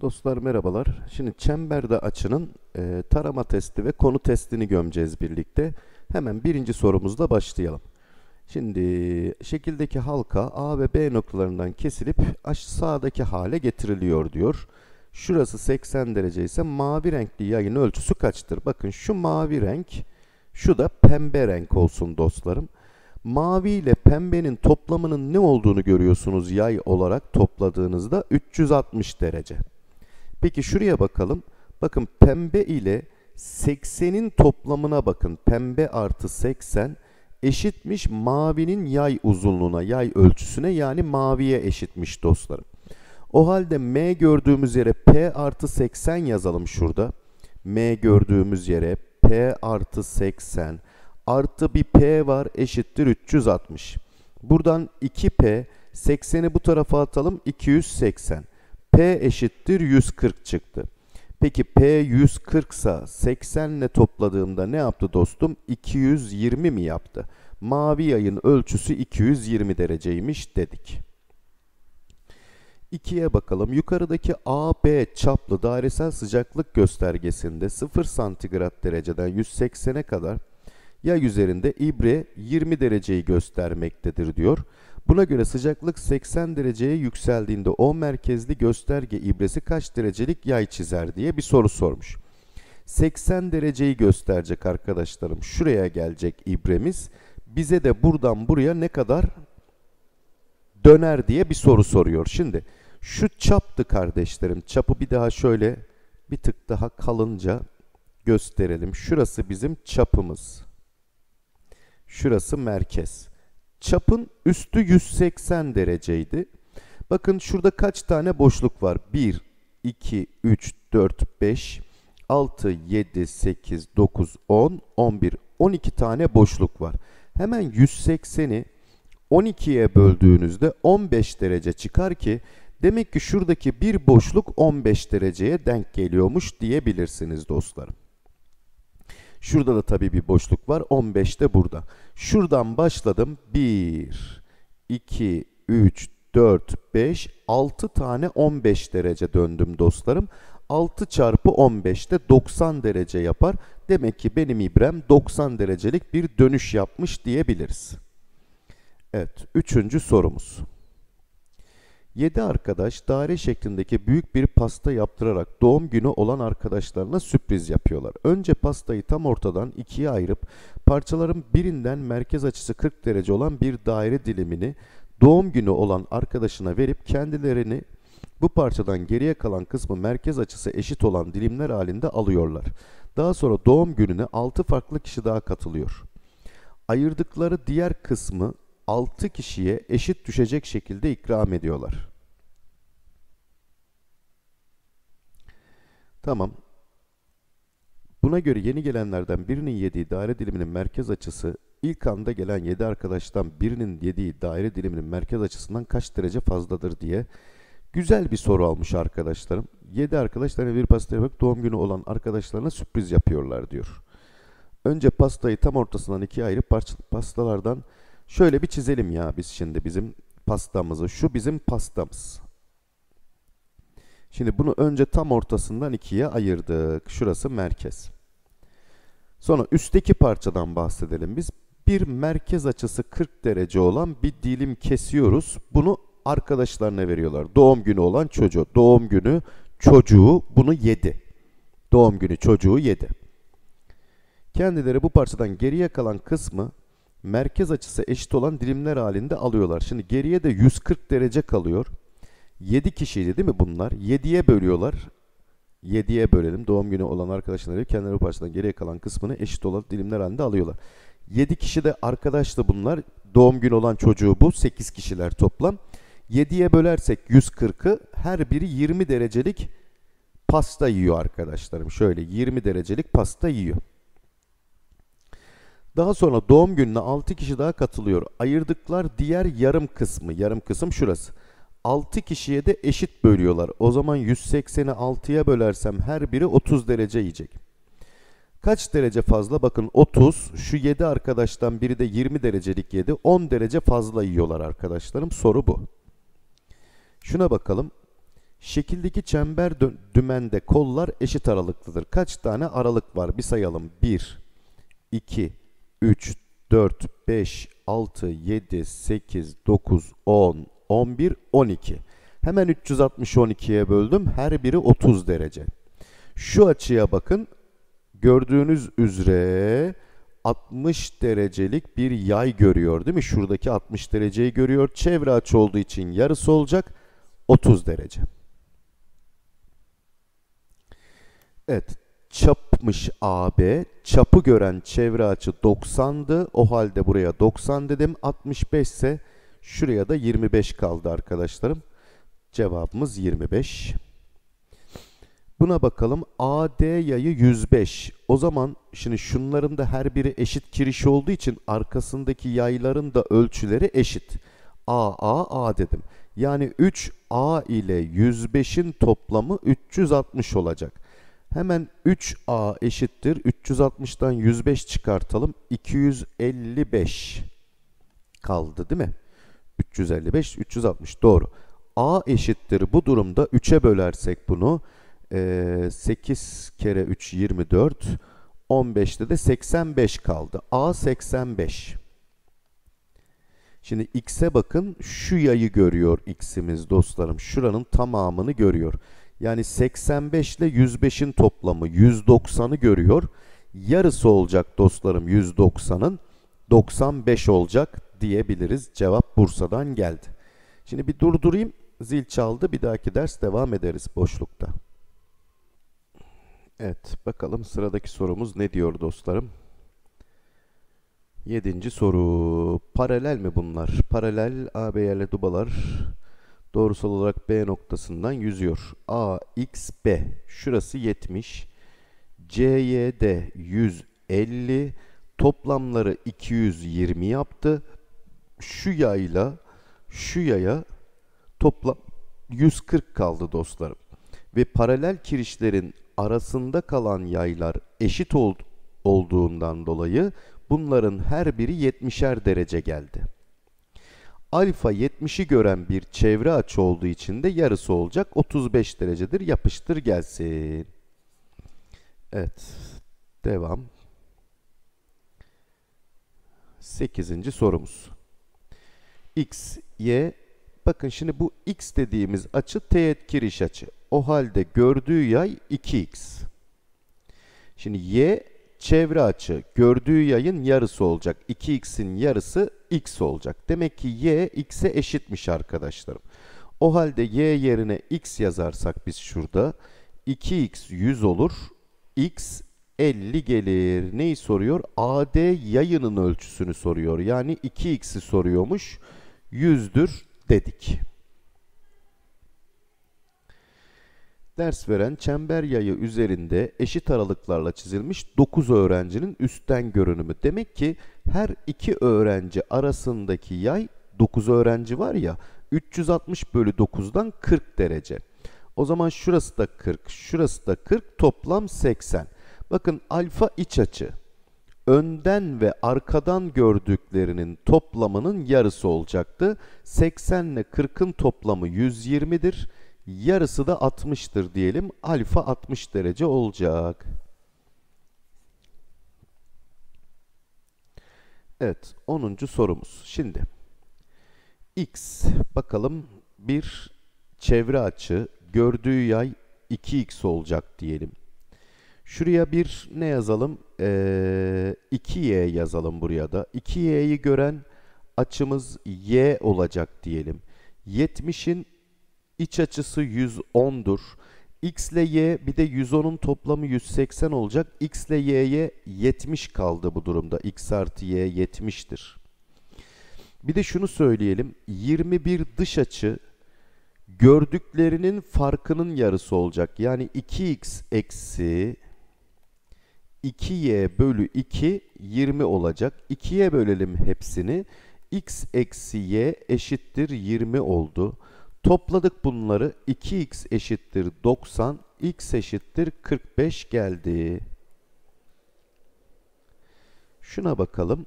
Dostlar merhabalar. Şimdi çemberde açının e, tarama testi ve konu testini gömeceğiz birlikte. Hemen birinci sorumuzla başlayalım. Şimdi şekildeki halka A ve B noktalarından kesilip sağdaki hale getiriliyor diyor. Şurası 80 derece ise mavi renkli yayın ölçüsü kaçtır? Bakın şu mavi renk şu da pembe renk olsun dostlarım. Mavi ile pembenin toplamının ne olduğunu görüyorsunuz yay olarak topladığınızda 360 derece. Peki şuraya bakalım. Bakın pembe ile 80'in toplamına bakın. Pembe artı 80 eşitmiş mavinin yay uzunluğuna, yay ölçüsüne yani maviye eşitmiş dostlarım. O halde M gördüğümüz yere P artı 80 yazalım şurada. M gördüğümüz yere P artı 80 artı bir P var eşittir 360. Buradan 2P 80'i bu tarafa atalım 280. P eşittir 140 çıktı. Peki P 140 ise 80 ile topladığımda ne yaptı dostum? 220 mi yaptı? Mavi yayın ölçüsü 220 dereceymiş dedik. 2'ye bakalım. Yukarıdaki AB çaplı dairesel sıcaklık göstergesinde 0 santigrat dereceden 180'e kadar yay üzerinde ibre 20 dereceyi göstermektedir diyor. Buna göre sıcaklık 80 dereceye yükseldiğinde o merkezli gösterge ibresi kaç derecelik yay çizer diye bir soru sormuş. 80 dereceyi gösterecek arkadaşlarım. Şuraya gelecek ibremiz. Bize de buradan buraya ne kadar döner diye bir soru soruyor. Şimdi şu çaptı kardeşlerim. Çapı bir daha şöyle bir tık daha kalınca gösterelim. Şurası bizim çapımız. Şurası merkez. Çapın üstü 180 dereceydi. Bakın şurada kaç tane boşluk var? 1, 2, 3, 4, 5, 6, 7, 8, 9, 10, 11, 12 tane boşluk var. Hemen 180'i 12'ye böldüğünüzde 15 derece çıkar ki Demek ki şuradaki bir boşluk 15 dereceye denk geliyormuş diyebilirsiniz dostlarım. Şurada da tabii bir boşluk var. 15 de burada. Şuradan başladım. 1, 2, 3, 4, 5, 6 tane 15 derece döndüm dostlarım. 6 çarpı 15 de 90 derece yapar. Demek ki benim ibrem 90 derecelik bir dönüş yapmış diyebiliriz. Evet, üçüncü sorumuz. 7 arkadaş daire şeklindeki büyük bir pasta yaptırarak doğum günü olan arkadaşlarına sürpriz yapıyorlar. Önce pastayı tam ortadan ikiye ayırıp parçaların birinden merkez açısı 40 derece olan bir daire dilimini doğum günü olan arkadaşına verip kendilerini bu parçadan geriye kalan kısmı merkez açısı eşit olan dilimler halinde alıyorlar. Daha sonra doğum gününe 6 farklı kişi daha katılıyor. Ayırdıkları diğer kısmı 6 kişiye eşit düşecek şekilde ikram ediyorlar. Tamam. Buna göre yeni gelenlerden birinin yediği daire diliminin merkez açısı ilk anda gelen 7 arkadaştan birinin yediği daire diliminin merkez açısından kaç derece fazladır diye güzel bir soru almış arkadaşlarım. 7 arkadaşlarına bir pasta yaparak doğum günü olan arkadaşlarına sürpriz yapıyorlar diyor. Önce pastayı tam ortasından ikiye ayırıp parçalı pastalardan Şöyle bir çizelim ya biz şimdi bizim pastamızı. Şu bizim pastamız. Şimdi bunu önce tam ortasından ikiye ayırdık. Şurası merkez. Sonra üstteki parçadan bahsedelim. Biz bir merkez açısı 40 derece olan bir dilim kesiyoruz. Bunu arkadaşlarına veriyorlar. Doğum günü olan çocuğu. Doğum günü çocuğu bunu yedi. Doğum günü çocuğu yedi. Kendileri bu parçadan geriye kalan kısmı merkez açısı eşit olan dilimler halinde alıyorlar. Şimdi geriye de 140 derece kalıyor. 7 kişiydi değil mi bunlar? 7'ye bölüyorlar. 7'ye bölelim. Doğum günü olan arkadaşları kendileri parçadan geriye kalan kısmını eşit olan dilimler halinde alıyorlar. 7 kişi de arkadaş da bunlar. Doğum günü olan çocuğu bu. 8 kişiler toplam. 7'ye bölersek 140'ı her biri 20 derecelik pasta yiyor arkadaşlarım. Şöyle 20 derecelik pasta yiyor. Daha sonra doğum gününe 6 kişi daha katılıyor. Ayırdıklar diğer yarım kısmı. Yarım kısım şurası. 6 kişiye de eşit bölüyorlar. O zaman 180'i 6'ya bölersem her biri 30 derece yiyecek. Kaç derece fazla? Bakın 30. Şu 7 arkadaştan biri de 20 derecelik yedi. 10 derece fazla yiyorlar arkadaşlarım. Soru bu. Şuna bakalım. Şekildeki çember dümende kollar eşit aralıklıdır. Kaç tane aralık var? Bir sayalım. 1, 2, 3, 4, 5, 6, 7, 8, 9, 10, 11, 12. Hemen 360 12'ye böldüm. Her biri 30 derece. Şu açıya bakın. Gördüğünüz üzere 60 derecelik bir yay görüyor değil mi? Şuradaki 60 dereceyi görüyor. Çevre açı olduğu için yarısı olacak 30 derece. Evet çapmış AB. Çapı gören çevre açı 90'dı. O halde buraya 90 dedim. 65 ise şuraya da 25 kaldı arkadaşlarım. Cevabımız 25. Buna bakalım. AD yayı 105. O zaman şimdi şunların da her biri eşit kiriş olduğu için arkasındaki yayların da ölçüleri eşit. A, A, A dedim. Yani 3A ile 105'in toplamı 360 olacak. Hemen 3A eşittir. 360'dan 105 çıkartalım. 255 kaldı değil mi? 355, 360 doğru. A eşittir bu durumda 3'e bölersek bunu 8 e, kere 3 24 15'te de 85 kaldı. A 85. Şimdi x'e bakın şu yayı görüyor x'imiz dostlarım. Şuranın tamamını görüyor. Yani 85 ile 105'in toplamı 190'ı görüyor. Yarısı olacak dostlarım 190'ın 95 olacak diyebiliriz. Cevap Bursa'dan geldi. Şimdi bir durdurayım. Zil çaldı. Bir dahaki ders devam ederiz boşlukta. Evet bakalım sıradaki sorumuz ne diyor dostlarım? Yedinci soru. Paralel mi bunlar? Paralel ABL dubalar doğrusal olarak B noktasından yüzüyor. A, X, B. Şurası 70. C, Y, D 150. Toplamları 220 yaptı. Şu yayla şu yaya toplam 140 kaldı dostlarım. Ve paralel kirişlerin arasında kalan yaylar eşit ol olduğundan dolayı bunların her biri 70'er derece geldi alfa 70'i gören bir çevre açı olduğu için de yarısı olacak. 35 derecedir. Yapıştır gelsin. Evet. Devam. 8. sorumuz. X, Y. Bakın şimdi bu X dediğimiz açı teğet kiriş açı. O halde gördüğü yay 2X. Şimdi Y çevre açı gördüğü yayın yarısı olacak. 2X'in yarısı x olacak. Demek ki y x'e eşitmiş arkadaşlarım. O halde y yerine x yazarsak biz şurada 2x 100 olur. x 50 gelir. Neyi soruyor? AD yayının ölçüsünü soruyor. Yani 2x'i soruyormuş. 100'dür dedik. Ders veren çember yayı üzerinde eşit aralıklarla çizilmiş 9 öğrencinin üstten görünümü. Demek ki her iki öğrenci arasındaki yay 9 öğrenci var ya 360 bölü 9'dan 40 derece. O zaman şurası da 40, şurası da 40 toplam 80. Bakın alfa iç açı önden ve arkadan gördüklerinin toplamının yarısı olacaktı. 80 ile 40'ın toplamı 120'dir. Yarısı da 60'tır diyelim. Alfa 60 derece olacak. Evet 10. sorumuz. Şimdi x bakalım bir çevre açı gördüğü yay 2x olacak diyelim. Şuraya bir ne yazalım? Ee, 2y yazalım buraya da. 2y'yi gören açımız y olacak diyelim. 70'in iç açısı 110'dur. X ile Y bir de 110'un toplamı 180 olacak. X ile Y'ye 70 kaldı bu durumda. X artı Y 70'tir. Bir de şunu söyleyelim. 21 dış açı gördüklerinin farkının yarısı olacak. Yani 2x eksi 2y bölü 2 20 olacak. 2'ye bölelim hepsini. x eksi y eşittir 20 oldu. Topladık bunları 2x eşittir 90, x eşittir 45 geldi. Şuna bakalım.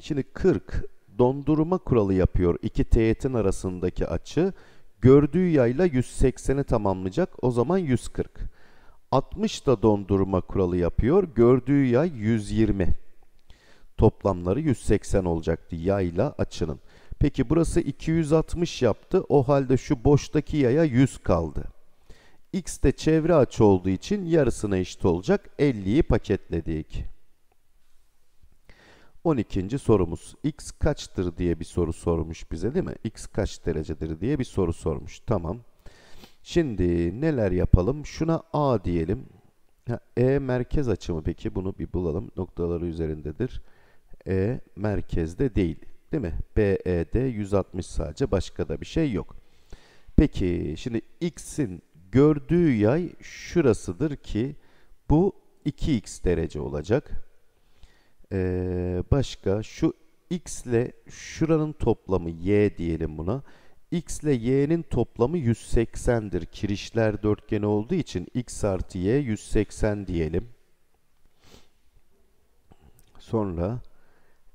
Şimdi 40 dondurma kuralı yapıyor. İki teğetin arasındaki açı. Gördüğü yayla 180'i tamamlayacak. O zaman 140. 60 da dondurma kuralı yapıyor. Gördüğü yay 120. Toplamları 180 olacaktı yayla açının. Peki burası 260 yaptı. O halde şu boştaki yaya 100 kaldı. X de çevre açı olduğu için yarısına eşit olacak. 50'yi paketledik. 12. sorumuz. X kaçtır diye bir soru sormuş bize değil mi? X kaç derecedir diye bir soru sormuş. Tamam. Şimdi neler yapalım? Şuna A diyelim. e merkez açımı peki? Bunu bir bulalım. Noktaları üzerindedir. E merkezde değil. Değil mi? BED 160 sadece başka da bir şey yok. Peki şimdi x'in gördüğü yay şurasıdır ki bu 2x derece olacak. Ee, başka şu x ile şuranın toplamı y diyelim buna. x ile y'nin toplamı 180'dir. Kirişler dörtgen olduğu için x artı y 180 diyelim. Sonra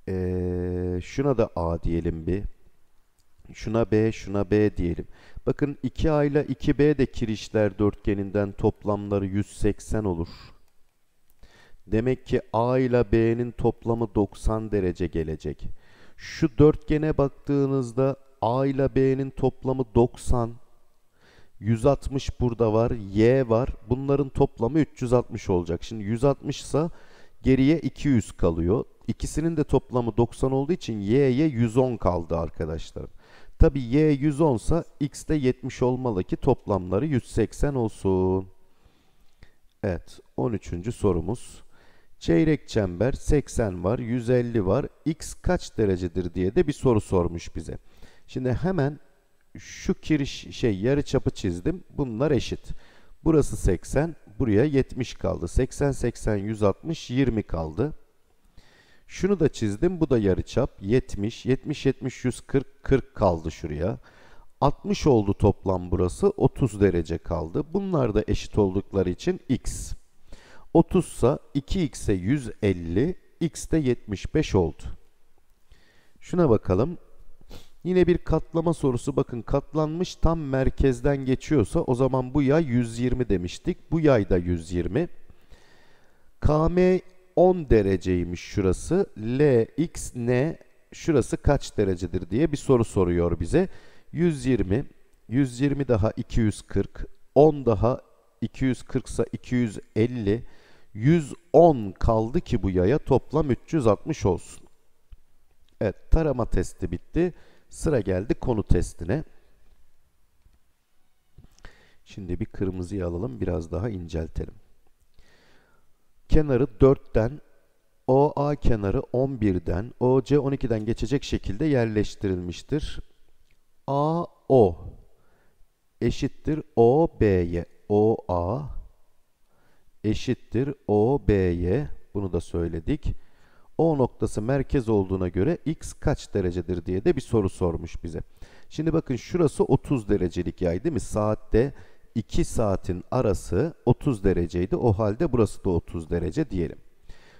ee, şuna da A diyelim bir. Şuna B, şuna B diyelim. Bakın 2A ile 2B de kirişler dörtgeninden toplamları 180 olur. Demek ki A ile B'nin toplamı 90 derece gelecek. Şu dörtgene baktığınızda A ile B'nin toplamı 90. 160 burada var, Y var. Bunların toplamı 360 olacak. Şimdi 160 ise Geriye 200 kalıyor. İkisinin de toplamı 90 olduğu için y'ye 110 kaldı arkadaşlar. Tabi y 110 ise x de 70 olmalı ki toplamları 180 olsun. Evet 13. sorumuz. Çeyrek çember 80 var 150 var x kaç derecedir diye de bir soru sormuş bize. Şimdi hemen şu kiriş şey yarı çapı çizdim bunlar eşit. Burası 80 buraya 70 kaldı. 80, 80, 160, 20 kaldı. Şunu da çizdim. Bu da yarıçap. 70, 70, 70, 140, 40 kaldı şuraya. 60 oldu toplam burası. 30 derece kaldı. Bunlar da eşit oldukları için x. 30 ise 2x'e 150, x de 75 oldu. Şuna bakalım. Yine bir katlama sorusu bakın katlanmış tam merkezden geçiyorsa o zaman bu yay 120 demiştik. Bu yay da 120. KM 10 dereceymiş şurası. LXN şurası kaç derecedir diye bir soru soruyor bize. 120, 120 daha 240, 10 daha 240 ise 250, 110 kaldı ki bu yaya toplam 360 olsun. Evet tarama testi bitti. Sıra geldi konu testine. Şimdi bir kırmızıyı alalım biraz daha inceltelim. Kenarı 4'ten OA kenarı 11'den OC 12'den geçecek şekilde yerleştirilmiştir. AO eşittir OB'ye OA eşittir OB'ye bunu da söyledik. O noktası merkez olduğuna göre x kaç derecedir diye de bir soru sormuş bize. Şimdi bakın şurası 30 derecelik yay değil mi? Saatte 2 saatin arası 30 dereceydi. O halde burası da 30 derece diyelim.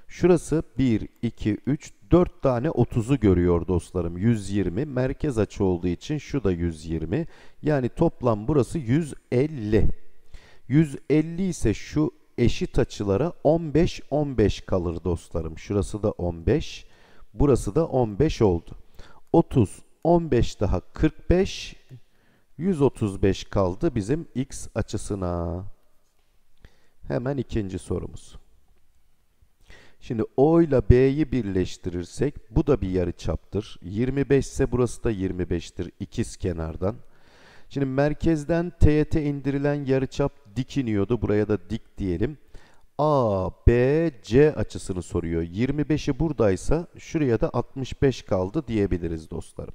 Şurası 1, 2, 3, 4 tane 30'u görüyor dostlarım. 120 merkez açı olduğu için şu da 120. Yani toplam burası 150. 150 ise şu eşit açılara 15 15 kalır dostlarım. Şurası da 15, burası da 15 oldu. 30 15 daha 45 135 kaldı bizim x açısına. Hemen ikinci sorumuz. Şimdi O ile B'yi birleştirirsek bu da bir yarı çaptır. 25 ise burası da 25'tir ikiz kenardan. Şimdi merkezden TYT indirilen yarıçap dik iniyordu. Buraya da dik diyelim. A, B, C açısını soruyor. 25'i buradaysa şuraya da 65 kaldı diyebiliriz dostlarım.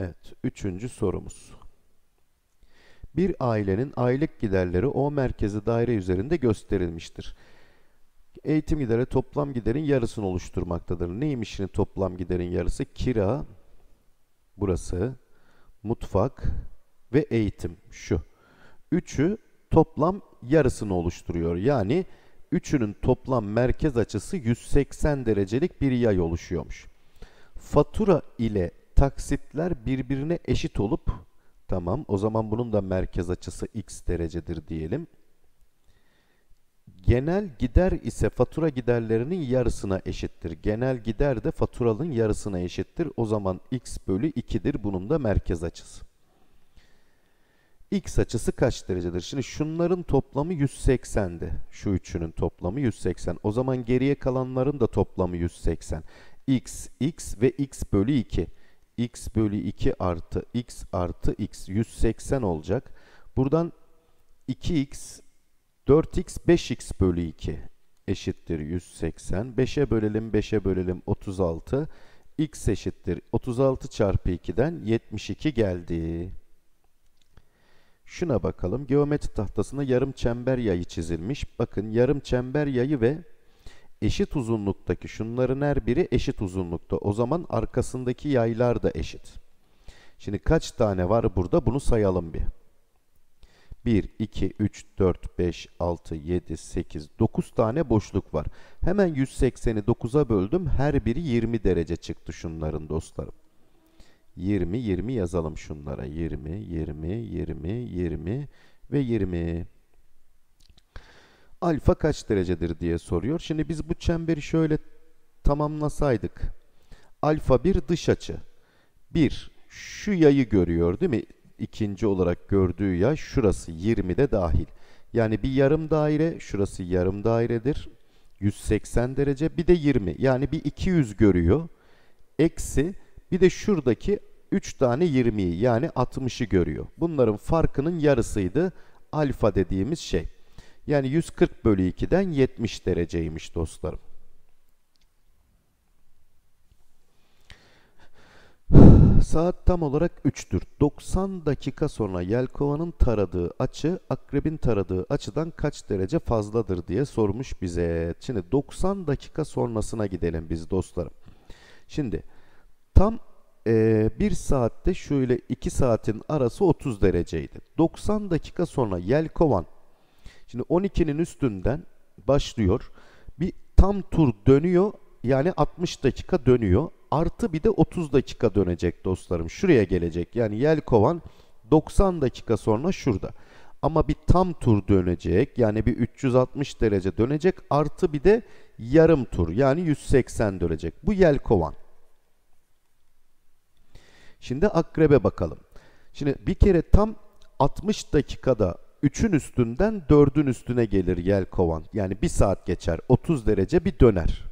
Evet, üçüncü sorumuz. Bir ailenin aylık giderleri o merkezi daire üzerinde gösterilmiştir. Eğitim gideri toplam giderin yarısını oluşturmaktadır. Neymiş şimdi toplam giderin yarısı? Kira, burası, mutfak ve eğitim şu. Üçü toplam yarısını oluşturuyor. Yani üçünün toplam merkez açısı 180 derecelik bir yay oluşuyormuş. Fatura ile taksitler birbirine eşit olup tamam o zaman bunun da merkez açısı x derecedir diyelim. Genel gider ise fatura giderlerinin yarısına eşittir. Genel gider de faturalın yarısına eşittir. O zaman x bölü 2'dir. Bunun da merkez açısı. X açısı kaç derecedir? Şimdi şunların toplamı 180'di. Şu üçünün toplamı 180. O zaman geriye kalanların da toplamı 180. X, X ve X bölü 2. X bölü 2 artı X artı X 180 olacak. Buradan 2X 4x 5x bölü 2 eşittir 180. 5'e bölelim 5'e bölelim 36. x eşittir 36 çarpı 2'den 72 geldi. Şuna bakalım. Geometri tahtasına yarım çember yayı çizilmiş. Bakın yarım çember yayı ve eşit uzunluktaki şunların her biri eşit uzunlukta. O zaman arkasındaki yaylar da eşit. Şimdi kaç tane var burada bunu sayalım bir. 1, 2, 3, 4, 5, 6, 7, 8, 9 tane boşluk var. Hemen 180'i 9'a böldüm. Her biri 20 derece çıktı şunların dostlarım. 20, 20 yazalım şunlara. 20, 20, 20, 20 ve 20. Alfa kaç derecedir diye soruyor. Şimdi biz bu çemberi şöyle tamamlasaydık. Alfa bir dış açı. 1. Şu yayı görüyor değil mi? ikinci olarak gördüğü yay şurası 20 de dahil. Yani bir yarım daire şurası yarım dairedir. 180 derece bir de 20 yani bir 200 görüyor. Eksi bir de şuradaki 3 tane 20'yi yani 60'ı görüyor. Bunların farkının yarısıydı alfa dediğimiz şey. Yani 140 bölü 2'den 70 dereceymiş dostlarım. Saat tam olarak 3'tür. 90 dakika sonra yelkovanın taradığı açı akrebin taradığı açıdan kaç derece fazladır diye sormuş bize. Şimdi 90 dakika sonrasına gidelim biz dostlarım. Şimdi tam e, 1 saatte şu ile 2 saatin arası 30 dereceydi. 90 dakika sonra yelkovan şimdi 12'nin üstünden başlıyor. Bir tam tur dönüyor yani 60 dakika dönüyor artı bir de 30 dakika dönecek dostlarım. Şuraya gelecek. Yani yelkovan 90 dakika sonra şurada. Ama bir tam tur dönecek. Yani bir 360 derece dönecek. Artı bir de yarım tur. Yani 180 dönecek. Bu yelkovan. Şimdi akrebe bakalım. Şimdi bir kere tam 60 dakikada 3'ün üstünden 4'ün üstüne gelir yelkovan. Yani 1 saat geçer. 30 derece bir döner.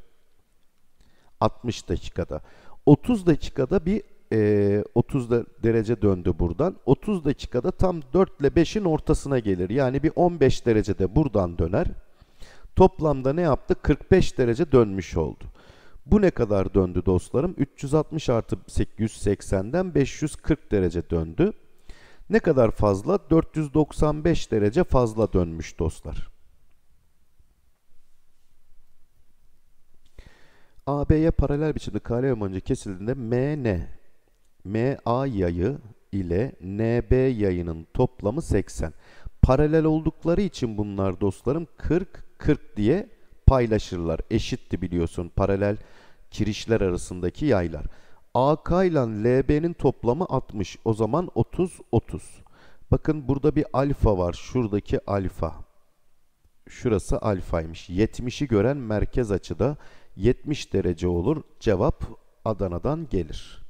60 dakikada. 30 dakikada bir e, 30 derece döndü buradan. 30 dakikada tam 4 ile 5'in ortasına gelir. Yani bir 15 derecede buradan döner. Toplamda ne yaptı? 45 derece dönmüş oldu. Bu ne kadar döndü dostlarım? 360 artı 180'den 540 derece döndü. Ne kadar fazla? 495 derece fazla dönmüş dostlar. AB'ye paralel biçimde kare yamanca kesildiğinde MN, MA yayı ile NB yayının toplamı 80. Paralel oldukları için bunlar dostlarım 40 40 diye paylaşırlar. Eşitti biliyorsun paralel kirişler arasındaki yaylar. AK ile LB'nin toplamı 60. O zaman 30 30. Bakın burada bir alfa var. Şuradaki alfa. Şurası alfaymış. 70'i gören merkez açıda 70 derece olur. Cevap Adana'dan gelir.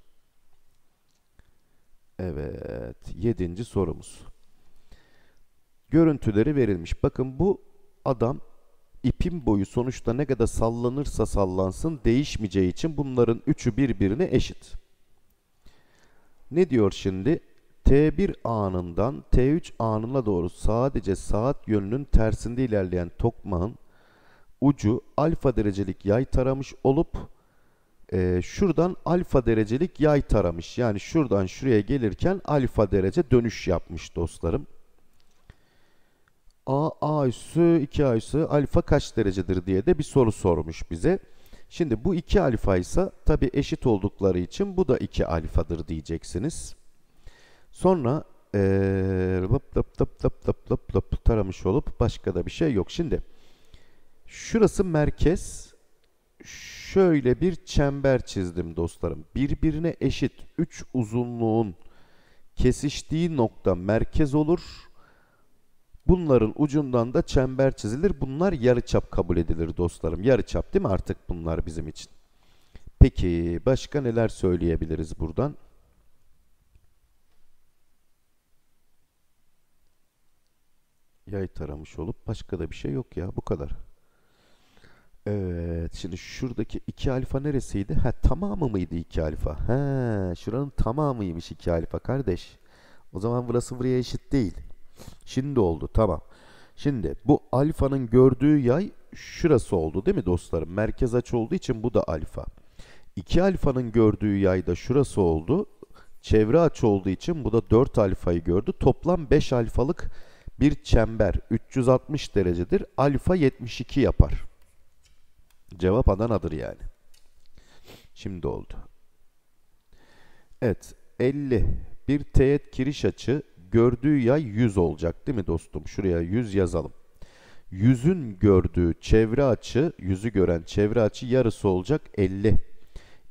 Evet, yedinci sorumuz. Görüntüleri verilmiş. Bakın bu adam ipin boyu sonuçta ne kadar sallanırsa sallansın değişmeyeceği için bunların üçü birbirine eşit. Ne diyor şimdi? T1 anından T3 anına doğru sadece saat yönünün tersinde ilerleyen tokmağın ucu alfa derecelik yay taramış olup e, şuradan alfa derecelik yay taramış. Yani şuradan şuraya gelirken alfa derece dönüş yapmış dostlarım. A, A üssü, 2 A üssü alfa kaç derecedir diye de bir soru sormuş bize. Şimdi bu 2 alfa ise tabi eşit oldukları için bu da 2 alfadır diyeceksiniz. Sonra ee, lop lop lop lop lop lop taramış olup başka da bir şey yok. Şimdi Şurası merkez. Şöyle bir çember çizdim dostlarım. Birbirine eşit 3 uzunluğun kesiştiği nokta merkez olur. Bunların ucundan da çember çizilir. Bunlar yarıçap kabul edilir dostlarım. Yarıçap değil mi artık bunlar bizim için? Peki başka neler söyleyebiliriz buradan? Yay taramış olup başka da bir şey yok ya bu kadar. Evet. Şimdi şuradaki iki alfa neresiydi? Ha tamamı mıydı iki alfa? Ha şuranın tamamıymış iki alfa kardeş. O zaman burası buraya eşit değil. Şimdi oldu tamam. Şimdi bu alfanın gördüğü yay şurası oldu değil mi dostlarım? Merkez açı olduğu için bu da alfa. İki alfanın gördüğü yay da şurası oldu. Çevre açı olduğu için bu da 4 alfayı gördü. Toplam 5 alfalık bir çember 360 derecedir. Alfa 72 yapar. Cevap Adana'dır yani. Şimdi oldu. Evet. 50. Bir teğet giriş açı gördüğü yay 100 olacak değil mi dostum? Şuraya 100 yazalım. Yüzün gördüğü çevre açı, yüzü gören çevre açı yarısı olacak 50.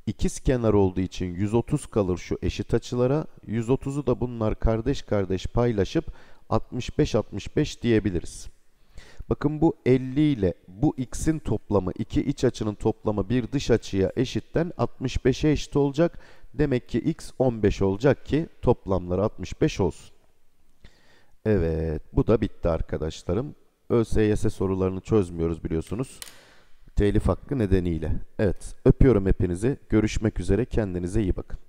İkiz kenar olduğu için 130 kalır şu eşit açılara. 130'u da bunlar kardeş kardeş paylaşıp 65-65 diyebiliriz. Bakın bu 50 ile bu x'in toplamı, iki iç açının toplamı bir dış açıya eşitten 65'e eşit olacak. Demek ki x 15 olacak ki toplamları 65 olsun. Evet bu da bitti arkadaşlarım. ÖSYS sorularını çözmüyoruz biliyorsunuz. Telif hakkı nedeniyle. Evet öpüyorum hepinizi. Görüşmek üzere kendinize iyi bakın.